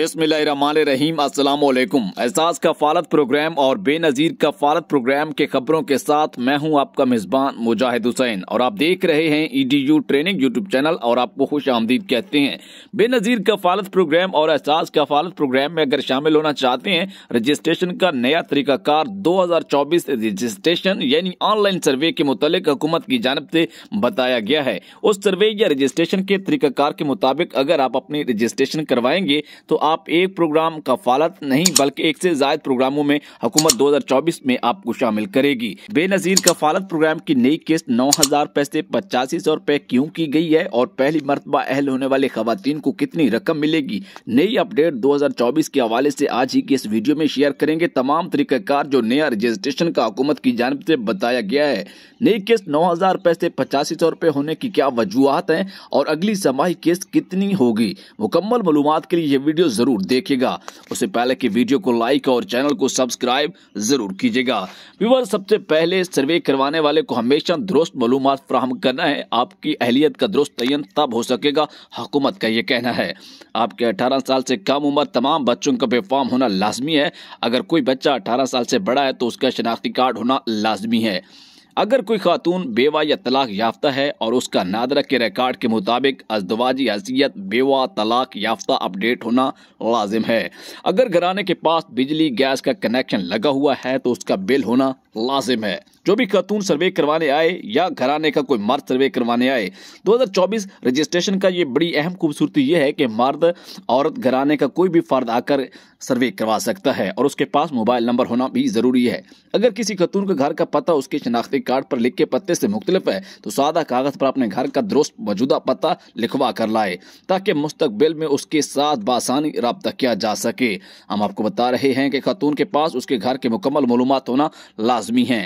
बिसमीम असलकुम एजाज़ कफालत प्रोग्राम और बेनज़ीर कफालत प्रोग्राम के खबरों के साथ मैं हूं आपका मेज़बान मुजाहिद हुसैन और आप देख रहे हैं E D U training YouTube channel और आपको खुश आमदीद कहते हैं बेनज़ीर कफालत प्रोग्राम और एजाज़ कफालत प्रोग्राम में अगर शामिल होना चाहते हैं रजिस्ट्रेशन का नया तरीक़ाकार दो हज़ार चौबीस रजिस्ट्रेशन यानी ऑनलाइन सर्वे के मुतालिक हुकूमत की जानब से बताया गया है उस सर्वे या रजिस्ट्रेशन के तरीक़ाकार के मुताबिक अगर आप अपनी रजिस्ट्रेशन करवाएंगे तो आप एक प्रोग्राम कफालत नहीं बल्कि एक से जायद प्रोग्रामों में हुकूमत 2024 में आपको शामिल करेगी बेनजीर कफालत प्रोग्राम की नई किस्त नौ हजार पैसे पचासी सौ रूपए क्यूँ की गई है और पहली मरतबा अहल होने वाले खातन को कितनी रकम मिलेगी नई अपडेट 2024 के हवाले से आज ही की इस वीडियो में शेयर करेंगे तमाम तरीकाकार जो नया रजिस्ट्रेशन का हुकूमत की जानब से बताया गया है नई किस्त नौ हजार पैसे पचासी सौ रूपए होने की क्या वजूहत है और अगली समाही किस्त कितनी होगी मुकम्मल मालूम के लिए ये वीडियो जरूर देखिएगा उससे पहले कि वीडियो को लाइक और चैनल को सब्सक्राइब जरूर कीजिएगा व्यूवर सबसे पहले सर्वे करवाने वाले को हमेशा दुरुस्त मालूम फ्राहम करना है आपकी अहलियत का दुरुस्त तयन तब हो सकेगा हुकूमत का ये कहना है आपके अठारह साल से कम उम्र तमाम बच्चों का बेफॉर्म होना लाजमी है अगर कोई बच्चा अठारह साल से बड़ा है तो उसका शनाख्ती कार्ड होना लाजमी है अगर कोई खातून बेवा या तलाक याफ्ता है और उसका नादरक के रिकॉर्ड के मुताबिक अजदवाजी हैसियत बेवा तलाक याफ्ता अपडेट होना लाजिम है अगर घराने के पास बिजली गैस का कनेक्शन लगा हुआ है तो उसका बिल होना लाजिम है जो भी खातून सर्वे करवाने आए या घराने का कोई मर्द सर्वे करवाने आए 2024 रजिस्ट्रेशन का ये बड़ी अहम खूबसूरती ये है कि मर्द औरत घराने का कोई भी फर्द आकर सर्वे करवा सकता है और उसके पास मोबाइल नंबर होना भी ज़रूरी है अगर किसी खतून के घर का पता उसके शनाख्ती कार्ड पर लिख के पत्ते से मुख्तलिफ है तो सादा कागज़ पर अपने घर का दुरुस्त मौजूदा पता लिखवा कर लाए ताकि मुस्तबिल में उसके साथ बासानी रबता किया जा सके हम आपको बता रहे हैं कि खातून के पास उसके घर के मुकम्मल मालूम होना लाजमी है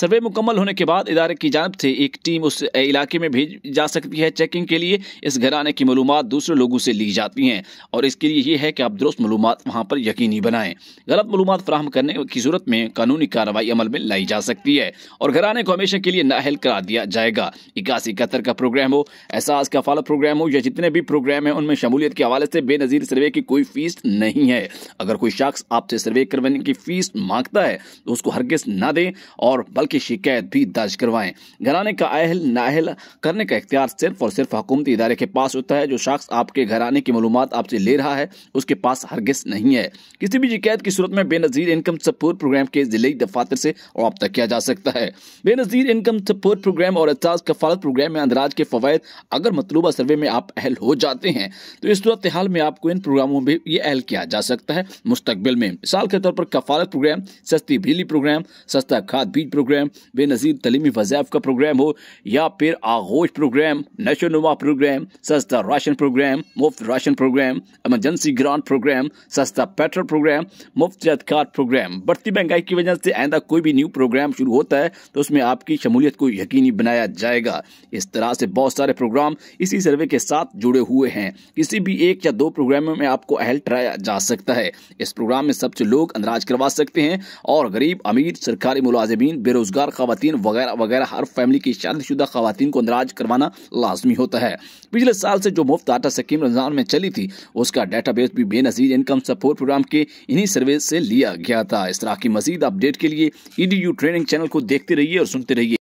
सर्वे मुकम्मल होने के बाद इदारे की जानब से एक टीम उस इलाके में भेज जा सकती है चेकिंग के लिए इस घराने की मालूम दूसरे लोगों से ली जाती हैं और इसके लिए यह है कि आप दुरुस्त मालूम वहाँ पर यकीनी बनाएं गलत मालूम फ्राहम करने की सूरत में कानूनी कार्रवाई अमल में लाई जा सकती है और घराने को हमेशा के लिए नाहल करा दिया जाएगा इक्यासी इकहत्तर का प्रोग्राम हो एहसास का फॉलो प्रोग्राम हो या जितने भी प्रोग्राम हैं उनमें शमूलियत के हवाले से बेनज़ीर सर्वे की कोई फीस नहीं है अगर कोई शख्स आपसे सर्वे करवाने की फीस मांगता है तो उसको हरगिस ना दें और इस्तेमाल की शिकायत भी दर्ज करवाएं घराने का अहल नाहल करने का इख्तियार सिर्फ और सिर्फ हुकूमती इदारे के पास होता है जो शख्स आपके घराने की मालूम आपसे ले रहा है उसके पास हरगिस नहीं है किसी भी शिकायत की सूरत में बेनजीर इनकम सपोर्ट प्रोग्राम के जिले दफातर से रब्ता किया जा सकता है बेनजीर इनकम सपोर्ट प्रोग्राम और एजाज कफालत प्रोग्राम में अंदराज के फवायद अगर मतलूबा सर्वे में आप अहल हो जाते हैं तो इस सूरत हाल में आपको इन प्रोग्रामों में ये अहल किया जा सकता है मुस्तबिल में मिसाल के तौर पर कफालत प्रोग्राम सस्ती बिजली प्रोग्राम सस्ता खाद बीज प्रोग्राम प्रोग्राम बेनज़ीर तलीमी वज़ैफ़ का प्रोग्राम हो या फिर आगोश प्रोग्राम नशो नुमा प्रोग्राम सस्ता राशन प्रोग्राम मुफ्त ration programme emergency grant programme सस्ता पेट्रोल प्रोग्राम मुफ्त यादगार प्रोग्राम बढ़ती महंगाई की वजह से आइंदा कोई भी न्यू प्रोग्राम शुरू होता है तो उसमें आपकी शमूलियत को यकीनी बनाया जाएगा इस तरह से बहुत सारे प्रोग्राम इसी सर्वे के साथ जुड़े हुए हैं किसी भी एक या दो प्रोग्रामों में आपको अहल ठहराया जा सकता है इस प्रोग्राम में सबसे लोग अंदराज करवा सकते हैं और गरीब अमीर सरकारी मुलाजमीन बेरोजगार बेरोजगार खातन वगैरह वगैरह हर फैमिली की शादीशुदा खातन को अंदराज करवाना लाजमी होता है पिछले साल से जो मुफ्त डाटा स्कीम रमजान में चली थी उसका डाटा बेस भी बेनजीर इनकम सपोर्ट प्रोग्राम के इन्हीं सर्वे से लिया गया था इस तरह की मजीद अपडेट के लिए ई ट्रेनिंग चैनल को देखते रहिए और सुनते रहिए